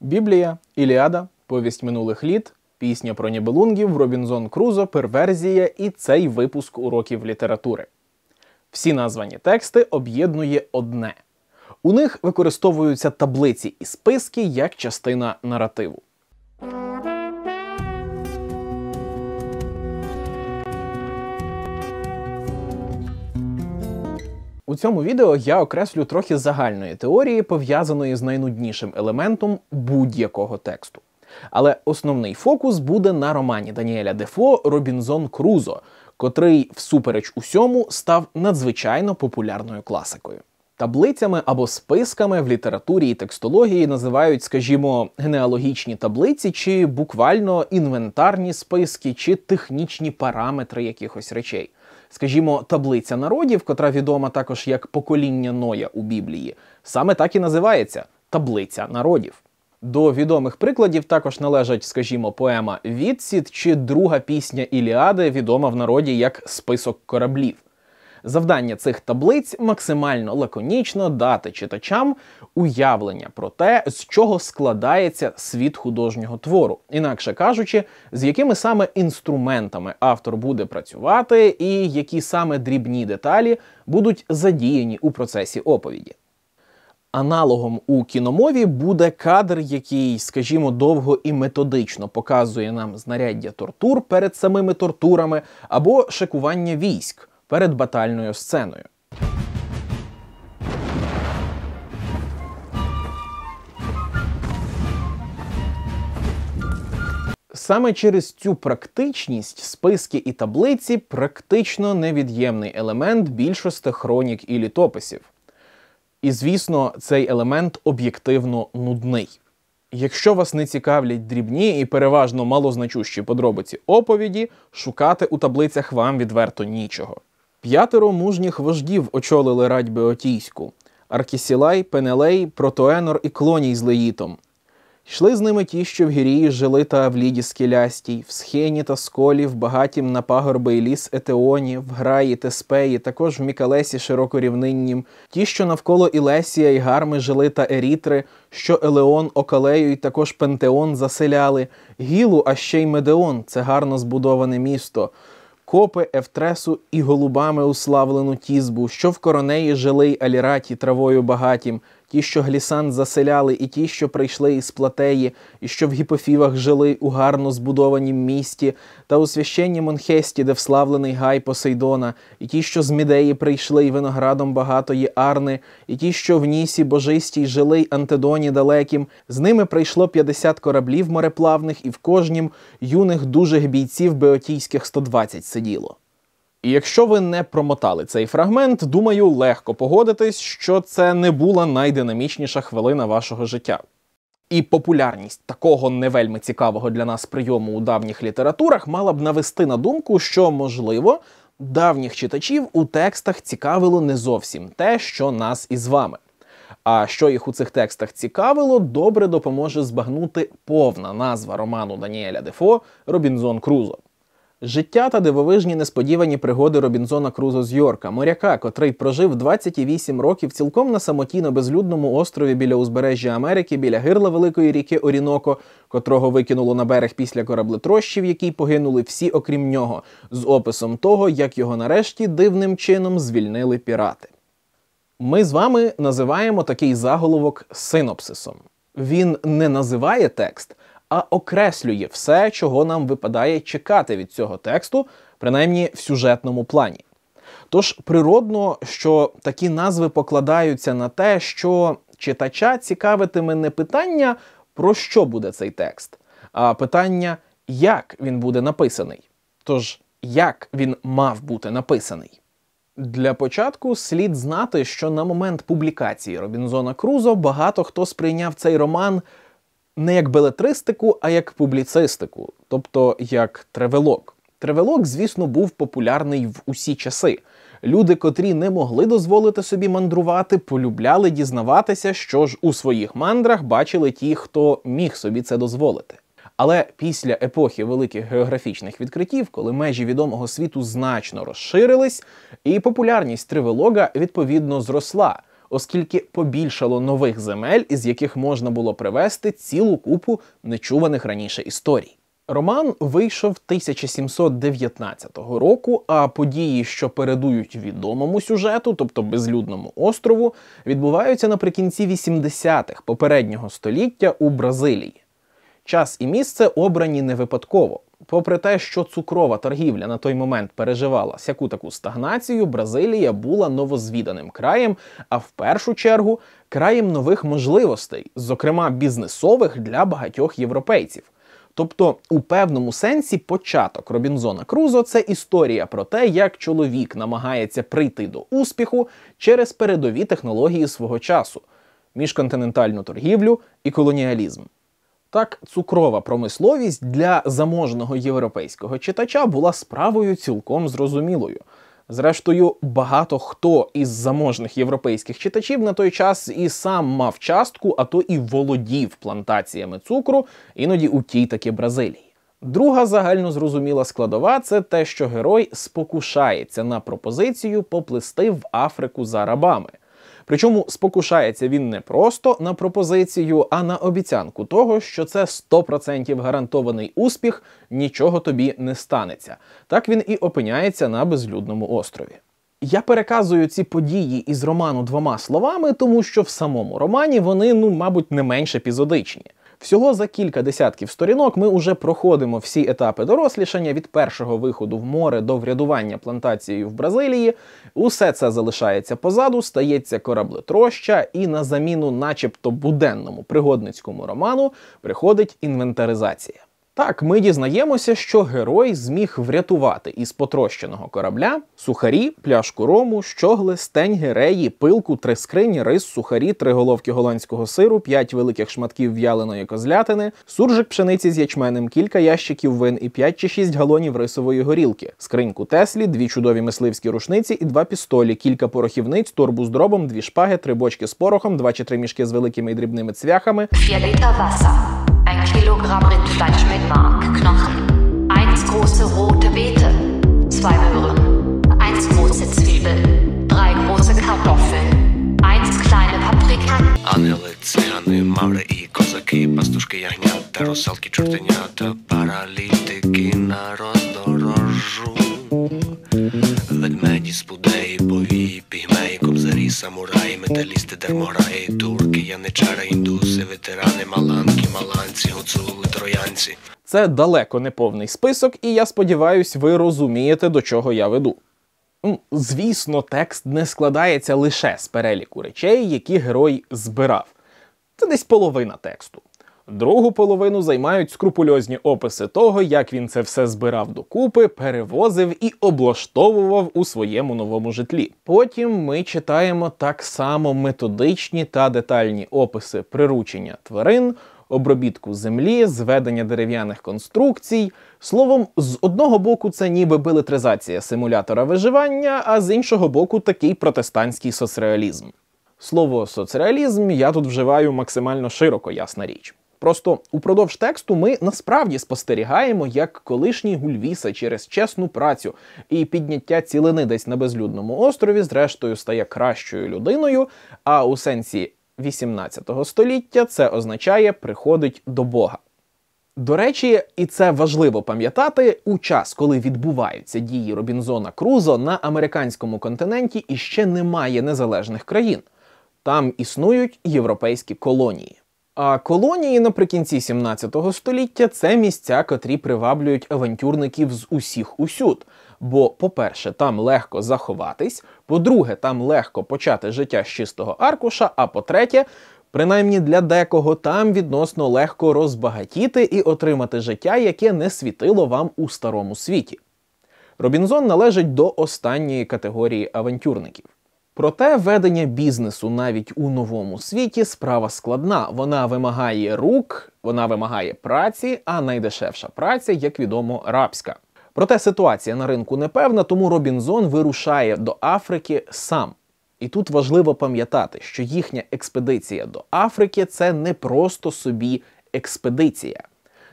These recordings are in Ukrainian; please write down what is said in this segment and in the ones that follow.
Біблія, Іліада, Повість минулих літ, Пісня про Нібелунгів, Робінзон Крузо, Перверзія і цей випуск уроків літератури. Всі названі тексти об'єднує одне. У них використовуються таблиці і списки як частина наративу. У цьому відео я окреслю трохи загальної теорії, пов'язаної з найнуднішим елементом будь-якого тексту. Але основний фокус буде на романі Даніеля Дефо Робінзон Крузо, котрий, всупереч усьому, став надзвичайно популярною класикою. Таблицями або списками в літературі і текстології називають, скажімо, генеалогічні таблиці, чи буквально інвентарні списки, чи технічні параметри якихось речей скажімо, таблиця народів, котра відома також як покоління Ноя у Біблії, саме так і називається таблиця народів. До відомих прикладів також належать, скажімо, поема Відсід чи друга пісня Іліади, відома в народі як Список кораблів. Завдання цих таблиць максимально лаконічно дати читачам уявлення про те, з чого складається світ художнього твору, інакше кажучи, з якими саме інструментами автор буде працювати, і які саме дрібні деталі будуть задіяні у процесі оповіді. Аналогом у кіномові буде кадр, який, скажімо, довго і методично показує нам знаряддя тортур перед самими тортурами або шикування військ перед батальною сценою. Саме через цю практичність списки і таблиці практично невід'ємний елемент більшості хронік і літописів. І, звісно, цей елемент об'єктивно нудний. Якщо вас не цікавлять дрібні і переважно малозначущі подробиці оповіді, шукати у таблицях вам відверто нічого. П'ятеро мужніх вождів очолили радь Беотійську Аркісілай, Пенелей, Протоенор і Клоній з Леїтом. Йшли з ними ті, що в гірії жили та в ліді скелястій, в схені та сколі, в багатім на пагорби і ліс Етеоні, в граї, Теспеї, також в Мікалесі широкорівниннім, ті, що навколо Ілесія і гарми жили та Ерітри, що Елеон, Окалею і також Пентеон заселяли, Гілу, а ще й Медеон це гарно збудоване місто копи Евтресу і голубами уславлену тізбу, що в коронеї жилий аліраті травою багатім ті, що глісан заселяли, і ті, що прийшли із платеї, і що в гіпофівах жили у гарно збудованім місті, та у священні Монхесті, де вславлений гай Посейдона, і ті, що з мідеї прийшли, і виноградом багатої Арни, і ті, що в Нісі божистій жили й Антедоні далеким, з ними прийшло 50 кораблів мореплавних, і в кожнім юних дужих бійців беотійських 120 сиділо. І якщо ви не промотали цей фрагмент, думаю, легко погодитись, що це не була найдинамічніша хвилина вашого життя. І популярність такого не вельми цікавого для нас прийому у давніх літературах мала б навести на думку, що, можливо, давніх читачів у текстах цікавило не зовсім те, що нас із вами. А що їх у цих текстах цікавило, добре допоможе збагнути повна назва роману Даніеля Дефо Робінзон Крузо. Життя та дивовижні несподівані пригоди Робінзона Крузо з Йорка, моряка, котрий прожив 28 років цілком на самоті на безлюдному острові біля узбережжя Америки, біля гирла великої ріки Оріноко, котрого викинуло на берег після кораблетрощів, які погинули всі, окрім нього, з описом того, як його нарешті дивним чином звільнили пірати. Ми з вами називаємо такий заголовок синопсисом. Він не називає текст а окреслює все, чого нам випадає чекати від цього тексту, принаймні в сюжетному плані. Тож природно, що такі назви покладаються на те, що читача цікавитиме не питання, про що буде цей текст, а питання, як він буде написаний. Тож, як він мав бути написаний. Для початку слід знати, що на момент публікації Робінзона Крузо багато хто сприйняв цей роман не як белетристику, а як публіцистику, тобто як тревелок. Тревелок, звісно, був популярний в усі часи. Люди, котрі не могли дозволити собі мандрувати, полюбляли дізнаватися, що ж у своїх мандрах бачили ті, хто міг собі це дозволити. Але після епохи великих географічних відкриттів, коли межі відомого світу значно розширились, і популярність тривелога відповідно зросла оскільки побільшало нових земель, із яких можна було привести цілу купу нечуваних раніше історій. Роман вийшов 1719 року, а події, що передують відомому сюжету, тобто безлюдному острову, відбуваються наприкінці 80-х попереднього століття у Бразилії. Час і місце обрані не випадково попри те, що цукрова торгівля на той момент переживала сяку таку стагнацію, Бразилія була новозвіданим краєм, а в першу чергу краєм нових можливостей, зокрема бізнесових для багатьох європейців. Тобто, у певному сенсі, початок Робінзона Крузо це історія про те, як чоловік намагається прийти до успіху через передові технології свого часу, міжконтинентальну торгівлю і колоніалізм. Так, цукрова промисловість для заможного європейського читача була справою цілком зрозумілою. Зрештою, багато хто із заможних європейських читачів на той час і сам мав частку, а то і володів плантаціями цукру, іноді у тій таки Бразилії. Друга загально зрозуміла складова це те, що герой спокушається на пропозицію поплисти в Африку за рабами. Причому спокушається він не просто на пропозицію, а на обіцянку того, що це 100% гарантований успіх, нічого тобі не станеться. Так він і опиняється на безлюдному острові. Я переказую ці події із роману двома словами, тому що в самому романі вони, ну, мабуть, не менш епізодичні. Всього за кілька десятків сторінок ми уже проходимо всі етапи дорослішання від першого виходу в море до врядування плантацією в Бразилії. Усе це залишається позаду, стається кораблетроща, і на заміну, начебто буденному пригодницькому роману, приходить інвентаризація. Так, ми дізнаємося, що герой зміг врятувати із потрощеного корабля сухарі, пляшку рому, щогли, стеньги, реї, пилку, три скрині, рис, сухарі, три головки голландського сиру, п'ять великих шматків в'яленої козлятини, суржик пшениці з ячменем, кілька ящиків вин і п'ять чи шість галонів рисової горілки, скриньку Теслі, дві чудові мисливські рушниці і два пістолі, кілька порохівниць, торбу з дробом, дві шпаги, три бочки з порохом, два чи три мішки з великими і дрібними цвяхами. Фіаліта Kilogramm Rindfleisch mit Mark, Knochen, 1 große rote Beete, 2 Möhren, 1 große Zwiebel, 3 große Kartoffeln, 1 kleine Paprika. Ангели, цигани, маври і козаки, пастушки, ягнята, русалки, чортенята, паралітики, народ дорожу, ведмеді, спудеї, повії, пігмеї, кобзарі, самураї. Капіталісти, дермограї, турки, яничара, індуси, ветерани, маланки, маланці, гуцули, троянці. Це далеко не повний список, і я сподіваюся, ви розумієте, до чого я веду. Звісно, текст не складається лише з переліку речей, які герой збирав. Це десь половина тексту. Другу половину займають скрупульозні описи того, як він це все збирав докупи, перевозив і облаштовував у своєму новому житлі. Потім ми читаємо так само методичні та детальні описи приручення тварин. Обробітку землі, зведення дерев'яних конструкцій. Словом, з одного боку, це ніби билетризація симулятора виживання, а з іншого боку, такий протестантський соцреалізм. Слово соцреалізм я тут вживаю максимально широко, ясна річ. Просто упродовж тексту ми насправді спостерігаємо, як колишній Гульвіса через чесну працю і підняття цілини десь на безлюдному острові, зрештою стає кращою людиною. А у сенсі 18 століття це означає приходить до Бога. До речі, і це важливо пам'ятати у час, коли відбуваються дії Робінзона Крузо на американському континенті іще немає незалежних країн. Там існують європейські колонії. А колонії наприкінці 17 століття це місця, котрі приваблюють авантюрників з усіх усюд. Бо, по-перше, там легко заховатись, по-друге, там легко почати життя з чистого аркуша, а по-третє, принаймні для декого там відносно легко розбагатіти і отримати життя, яке не світило вам у старому світі. Робінзон належить до останньої категорії авантюрників. Проте ведення бізнесу навіть у новому світі справа складна. Вона вимагає рук, вона вимагає праці, а найдешевша праця, як відомо, рабська. Проте ситуація на ринку непевна, тому Робінзон вирушає до Африки сам. І тут важливо пам'ятати, що їхня експедиція до Африки це не просто собі експедиція.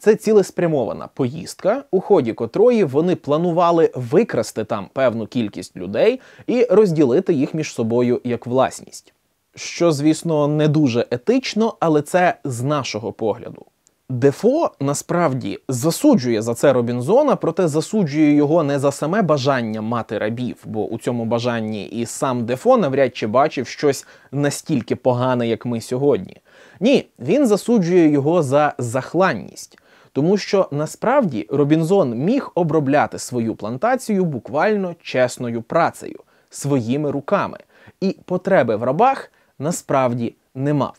Це цілеспрямована поїздка, у ході котрої вони планували викрасти там певну кількість людей і розділити їх між собою як власність. Що, звісно, не дуже етично, але це з нашого погляду. Дефо насправді засуджує за це Робінзона, проте засуджує його не за саме бажання мати рабів, бо у цьому бажанні і сам Дефо навряд чи бачив щось настільки погане, як ми сьогодні. Ні, він засуджує його за захланність. Тому що насправді Робінзон міг обробляти свою плантацію буквально чесною працею, своїми руками, і потреби в рабах насправді не мав.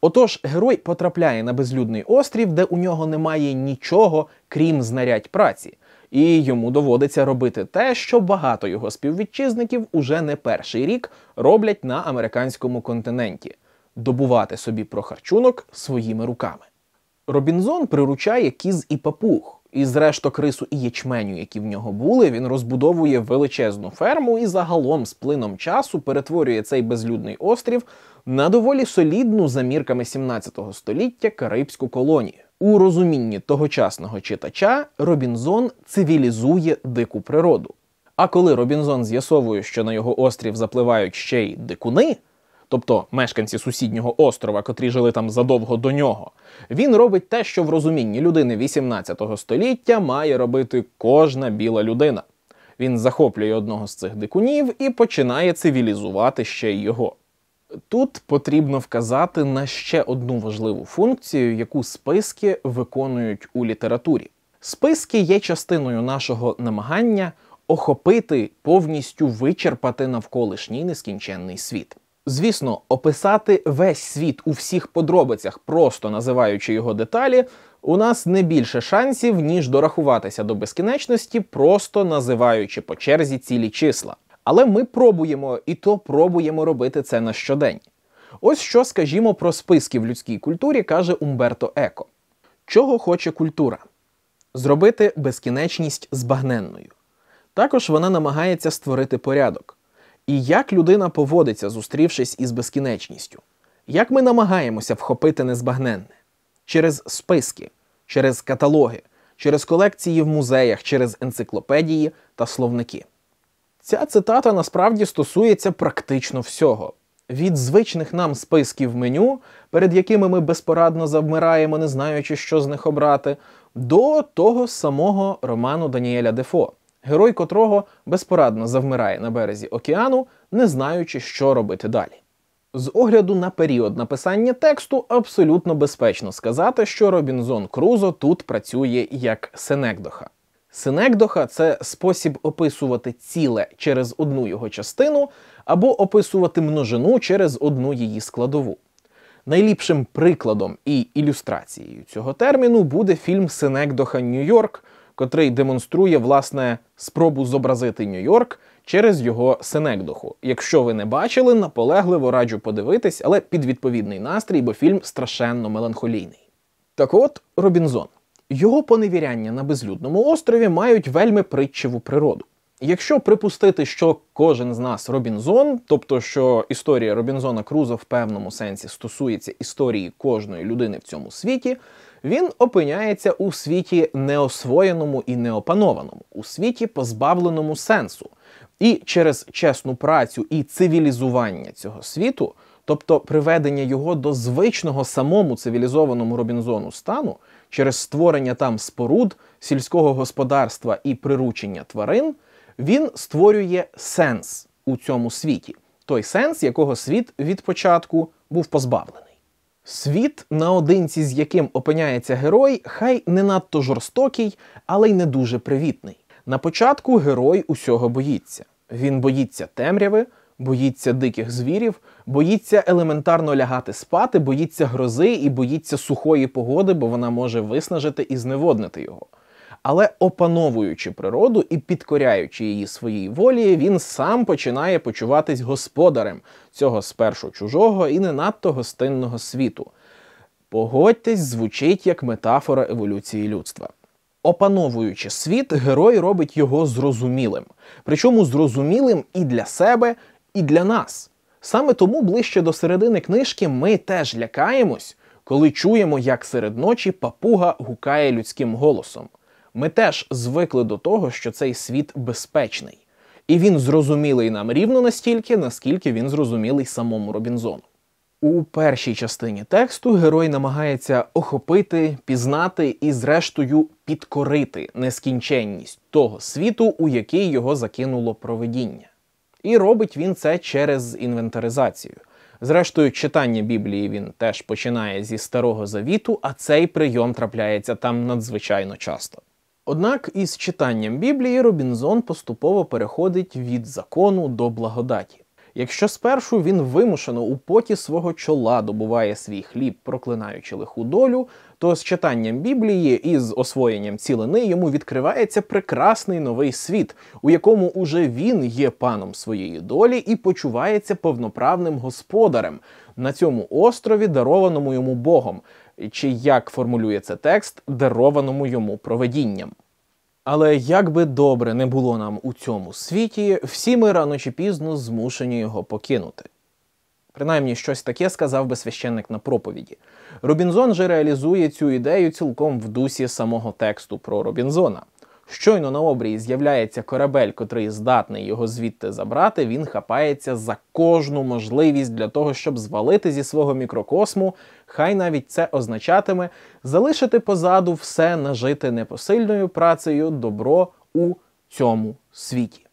Отож, герой потрапляє на безлюдний острів, де у нього немає нічого, крім знарядь праці, і йому доводиться робити те, що багато його співвітчизників уже не перший рік роблять на американському континенті добувати собі прохарчунок своїми руками. Робінзон приручає кіз і папуг. І з решток рису і ячменю, які в нього були, він розбудовує величезну ферму і загалом з плином часу перетворює цей безлюдний острів на доволі солідну за мірками 17 століття карибську колонію. У розумінні тогочасного читача Робінзон цивілізує дику природу. А коли Робінзон з'ясовує, що на його острів запливають ще й дикуни, тобто мешканці сусіднього острова, котрі жили там задовго до нього, він робить те, що в розумінні людини 18 століття має робити кожна біла людина. Він захоплює одного з цих дикунів і починає цивілізувати ще й його. Тут потрібно вказати на ще одну важливу функцію, яку списки виконують у літературі. Списки є частиною нашого намагання охопити повністю вичерпати навколишній нескінченний світ. Звісно, описати весь світ у всіх подробицях, просто називаючи його деталі, у нас не більше шансів, ніж дорахуватися до безкінечності, просто називаючи по черзі цілі числа. Але ми пробуємо і то пробуємо робити це на щодень. Ось що скажімо про списки в людській культурі, каже Умберто Еко. Чого хоче культура? Зробити безкінечність збагненною. Також вона намагається створити порядок. І як людина поводиться, зустрівшись із безкінечністю? Як ми намагаємося вхопити незбагненне? Через списки, через каталоги, через колекції в музеях, через енциклопедії та словники? Ця цитата насправді стосується практично всього. Від звичних нам списків меню, перед якими ми безпорадно завмираємо, не знаючи, що з них обрати, до того самого роману Даніеля Дефо герой котрого безпорадно завмирає на березі океану, не знаючи, що робити далі. З огляду на період написання тексту абсолютно безпечно сказати, що Робінзон Крузо тут працює як Синекдоха. Синекдоха це спосіб описувати ціле через одну його частину або описувати множину через одну її складову. Найліпшим прикладом і ілюстрацією цього терміну буде фільм Синекдоха Нью-Йорк котрий демонструє власне спробу зобразити Нью-Йорк через його синекдоху. Якщо ви не бачили, наполегливо раджу подивитись, але під відповідний настрій, бо фільм страшенно меланхолійний. Так от Робінзон. Його поневіряння на безлюдному острові мають вельми притчеву природу. Якщо припустити, що кожен з нас Робінзон, тобто що історія Робінзона Крузо в певному сенсі стосується історії кожної людини в цьому світі, він опиняється у світі неосвоєному і неопанованому, у світі позбавленому сенсу. І через чесну працю і цивілізування цього світу, тобто приведення його до звичного самому цивілізованому Робінзону стану, через створення там споруд, сільського господарства і приручення тварин, він створює сенс у цьому світі, той сенс, якого світ від початку був позбавлений. Світ, наодинці з яким опиняється герой, хай не надто жорстокий, але й не дуже привітний. На початку герой усього боїться. Він боїться темряви, боїться диких звірів, боїться елементарно лягати спати, боїться грози і боїться сухої погоди, бо вона може виснажити і зневоднити його але опановуючи природу і підкоряючи її своїй волі, він сам починає почуватись господарем цього спершу чужого і не надто гостинного світу. Погодьтесь, звучить як метафора еволюції людства. Опановуючи світ, герой робить його зрозумілим. Причому зрозумілим і для себе, і для нас. Саме тому ближче до середини книжки ми теж лякаємось, коли чуємо, як серед ночі папуга гукає людським голосом. Ми теж звикли до того, що цей світ безпечний, і він зрозумілий нам рівно настільки, наскільки він зрозумілий самому Робінзону. У першій частині тексту герой намагається охопити, пізнати і, зрештою, підкорити нескінченність того світу, у який його закинуло проведіння. І робить він це через інвентаризацію. Зрештою, читання Біблії він теж починає зі старого завіту, а цей прийом трапляється там надзвичайно часто. Однак із читанням Біблії Робінзон поступово переходить від закону до благодаті. Якщо спершу він вимушено у поті свого чола добуває свій хліб, проклинаючи лиху долю, то з читанням Біблії і з освоєнням цілини йому відкривається прекрасний новий світ, у якому уже він є паном своєї долі і почувається повноправним господарем, на цьому острові, дарованому йому Богом, чи як формулює це текст, дарованому йому проведінням. Але як би добре не було нам у цьому світі, всі ми рано чи пізно змушені його покинути. Принаймні щось таке сказав би священник на проповіді. Робінзон же реалізує цю ідею цілком в дусі самого тексту про Робінзона. Щойно на обрії з'являється корабель, котрий здатний його звідти забрати, він хапається за кожну можливість для того, щоб звалити зі свого мікрокосму. Хай навіть це означатиме залишити позаду все нажити непосильною працею добро у цьому світі.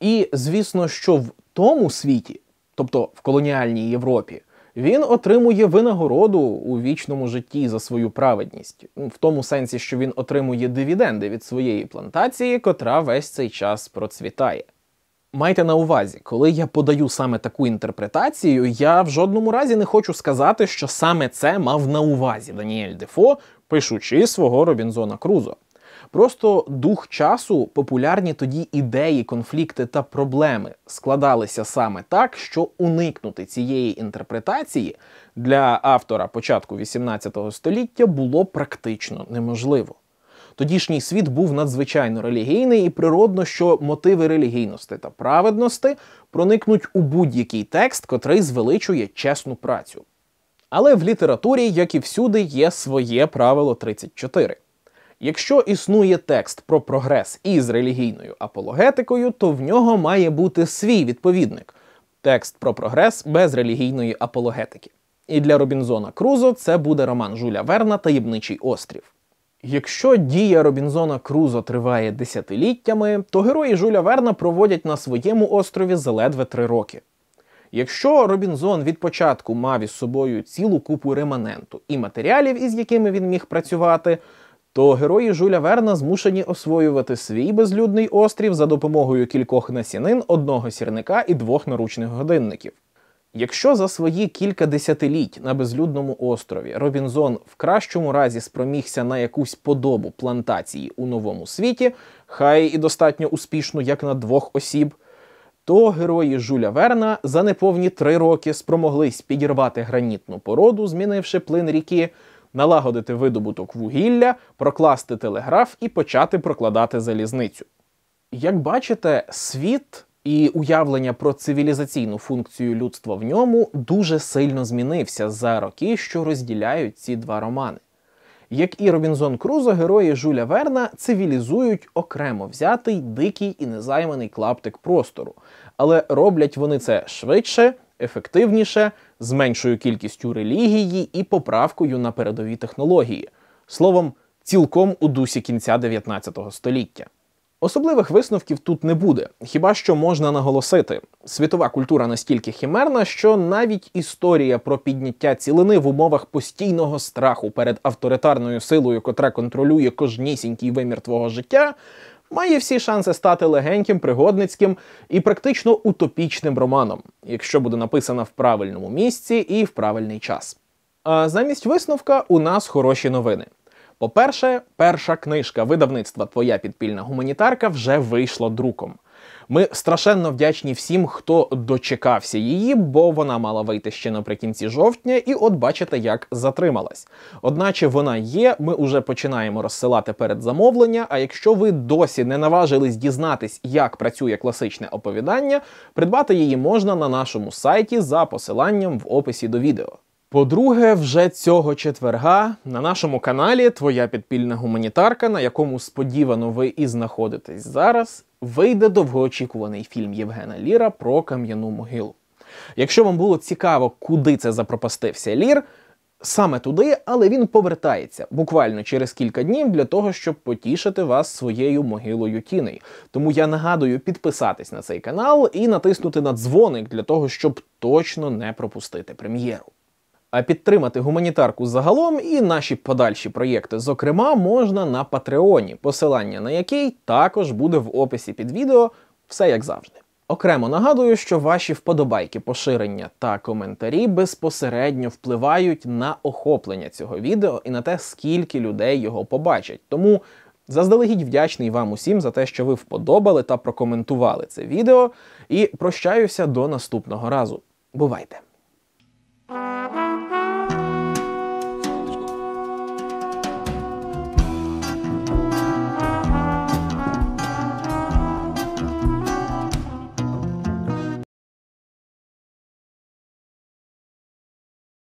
І звісно, що в тому світі, тобто в колоніальній Європі, він отримує винагороду у вічному житті за свою праведність, ну, в тому сенсі, що він отримує дивіденди від своєї плантації, котра весь цей час процвітає. Майте на увазі, коли я подаю саме таку інтерпретацію, я в жодному разі не хочу сказати, що саме це мав на увазі Даніель Дефо, пишучи свого Робінзона Крузо. Просто дух часу, популярні тоді ідеї, конфлікти та проблеми складалися саме так, що уникнути цієї інтерпретації для автора початку XVIII століття було практично неможливо. Тодішній світ був надзвичайно релігійний, і природно, що мотиви релігійності та праведності проникнуть у будь-який текст, котрий звеличує чесну працю. Але в літературі, як і всюди, є своє правило 34. Якщо існує текст про прогрес із релігійною апологетикою, то в нього має бути свій відповідник текст про прогрес без релігійної апологетики. І для Робінзона Крузо це буде роман Жуля Верна Таємничий острів. Якщо дія Робінзона Крузо триває десятиліттями, то герої Жуля Верна проводять на своєму острові за ледве три роки. Якщо Робінзон від початку мав із собою цілу купу реманенту і матеріалів, із якими він міг працювати, то герої Жуля Верна змушені освоювати свій безлюдний острів за допомогою кількох насінин, одного сірника і двох наручних годинників. Якщо за свої кілька десятиліть на безлюдному острові Робінзон в кращому разі спромігся на якусь подобу плантації у новому світі, хай і достатньо успішну, як на двох осіб, то герої Жуля Верна за неповні три роки спромоглись підірвати гранітну породу, змінивши плин ріки налагодити видобуток вугілля, прокласти телеграф і почати прокладати залізницю. Як бачите, світ і уявлення про цивілізаційну функцію людства в ньому дуже сильно змінився за роки, що розділяють ці два романи. Як і Робінзон Крузо, герої Жуля Верна цивілізують окремо взятий дикий і незайманий клаптик простору, але роблять вони це швидше, ефективніше, з меншою кількістю релігії і поправкою на передові технології, словом, цілком у дусі кінця 19 століття. Особливих висновків тут не буде, хіба що можна наголосити, світова культура настільки хімерна, що навіть історія про підняття цілини в умовах постійного страху перед авторитарною силою, котра контролює кожнісінький вимір твого життя, має всі шанси стати легеньким, пригодницьким і практично утопічним романом, якщо буде написана в правильному місці і в правильний час. А замість висновка у нас хороші новини. По-перше, перша книжка видавництва Твоя підпільна гуманітарка вже вийшла друком. Ми страшенно вдячні всім, хто дочекався її, бо вона мала вийти ще наприкінці жовтня, і от бачите, як затрималась. Одначе вона є, ми уже починаємо розсилати передзамовлення. А якщо ви досі не наважились дізнатись, як працює класичне оповідання, придбати її можна на нашому сайті за посиланням в описі до відео. По-друге, вже цього четверга на нашому каналі Твоя підпільна гуманітарка, на якому сподівано ви і знаходитесь зараз, вийде довгоочікуваний фільм Євгена Ліра про кам'яну могилу. Якщо вам було цікаво, куди це запропастився лір, саме туди, але він повертається буквально через кілька днів для того, щоб потішити вас своєю могилою тіней. Тому я нагадую підписатись на цей канал і натиснути на дзвоник для того, щоб точно не пропустити прем'єру. А підтримати гуманітарку загалом і наші подальші проєкти, зокрема, можна на Патреоні, посилання на який також буде в описі під відео, все як завжди. Окремо нагадую, що ваші вподобайки, поширення та коментарі безпосередньо впливають на охоплення цього відео і на те, скільки людей його побачать. Тому заздалегідь вдячний вам усім за те, що ви вподобали та прокоментували це відео. І прощаюся до наступного разу. Бувайте!